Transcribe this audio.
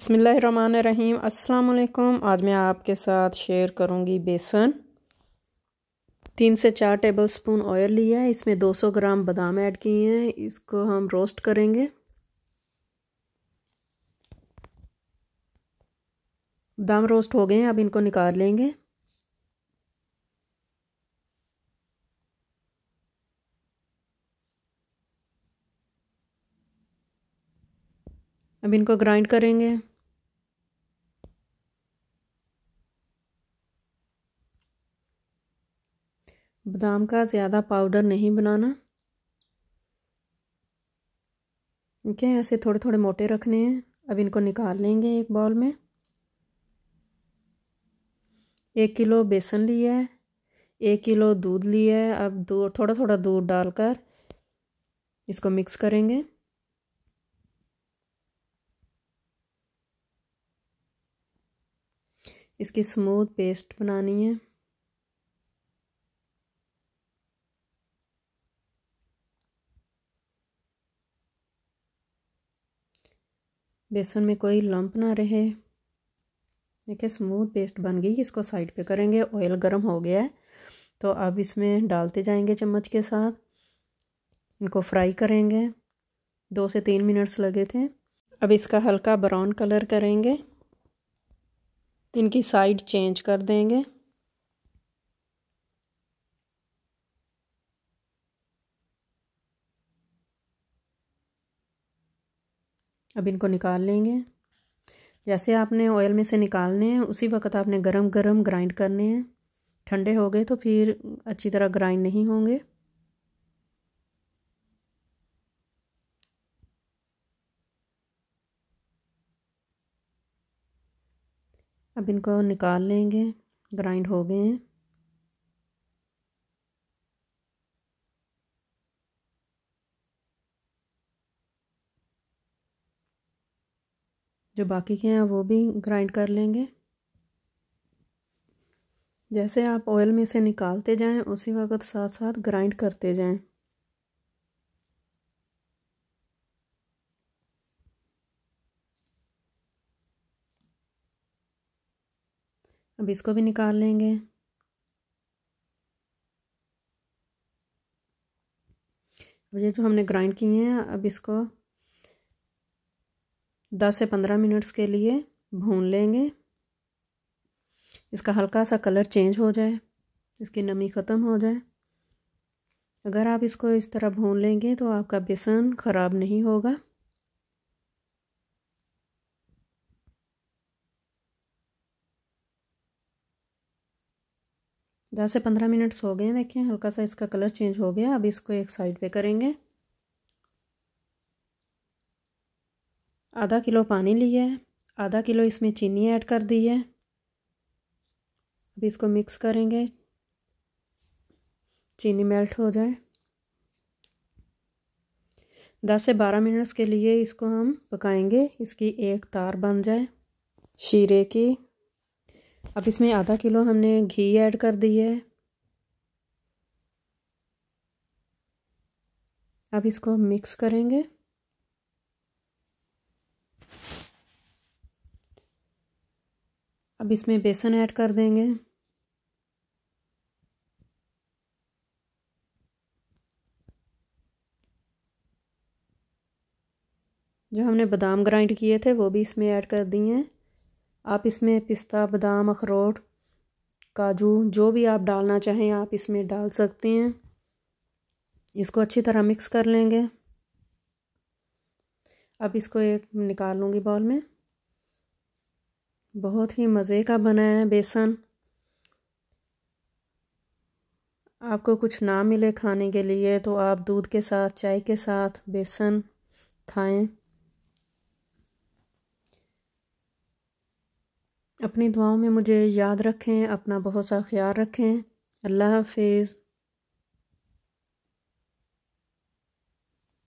बसमीम अल्लाम आज मैं आपके साथ शेयर करूंगी बेसन तीन से चार टेबल स्पून ऑयल लिया है इसमें 200 ग्राम बादाम ऐड किए हैं इसको हम रोस्ट करेंगे बादाम रोस्ट हो गए हैं अब इनको निकाल लेंगे अब इनको ग्राइंड करेंगे बादाम का ज़्यादा पाउडर नहीं बनाना ठीक है ऐसे थोड़े थोड़े मोटे रखने हैं अब इनको निकाल लेंगे एक बॉल में एक किलो बेसन लिया है एक किलो दूध लिया है अब दूध थोड़ा थोड़ा दूध डालकर इसको मिक्स करेंगे इसकी स्मूथ पेस्ट बनानी है बेसन में कोई लंप ना रहे देखिए स्मूथ पेस्ट बन गई इसको साइड पे करेंगे ऑयल गर्म हो गया है तो अब इसमें डालते जाएंगे चम्मच के साथ इनको फ्राई करेंगे दो से तीन मिनट्स लगे थे अब इसका हल्का ब्राउन कलर करेंगे इनकी साइड चेंज कर देंगे अब इनको निकाल लेंगे जैसे आपने ऑयल में से निकालने हैं उसी वक्त आपने गरम गरम ग्राइंड करने हैं ठंडे हो गए तो फिर अच्छी तरह ग्राइंड नहीं होंगे अब इनको निकाल लेंगे ग्राइंड हो गए हैं जो बाकी के हैं वो भी ग्राइंड कर लेंगे जैसे आप ऑयल में से निकालते जाएं उसी वक्त साथ साथ ग्राइंड करते जाएं अब इसको भी निकाल लेंगे अब ये जो हमने ग्राइंड किए हैं अब इसको 10 से 15 मिनट्स के लिए भून लेंगे इसका हल्का सा कलर चेंज हो जाए इसकी नमी ख़त्म हो जाए अगर आप इसको इस तरह भून लेंगे तो आपका बेसन ख़राब नहीं होगा दस से पंद्रह मिनट्स हो गए हैं देखें हल्का सा इसका कलर चेंज हो गया अब इसको एक साइड पे करेंगे आधा किलो पानी लिया है आधा किलो इसमें चीनी ऐड कर दी है अब इसको मिक्स करेंगे चीनी मेल्ट हो जाए दस से बारह मिनट्स के लिए इसको हम पकाएंगे इसकी एक तार बन जाए शीरे की अब इसमें आधा किलो हमने घी ऐड कर दी है अब इसको मिक्स करेंगे अब इसमें बेसन ऐड कर देंगे जो हमने बादाम ग्राइंड किए थे वो भी इसमें ऐड कर दिए हैं आप इसमें पिस्ता बादाम अखरोट काजू जो भी आप डालना चाहें आप इसमें डाल सकते हैं इसको अच्छी तरह मिक्स कर लेंगे अब इसको एक निकाल लूँगी बॉल में बहुत ही मज़े का बना है बेसन आपको कुछ ना मिले खाने के लिए तो आप दूध के साथ चाय के साथ बेसन खाएं अपनी दुआओं में मुझे याद रखें अपना बहुत सा ख्याल रखें अल्लाह हाफिज़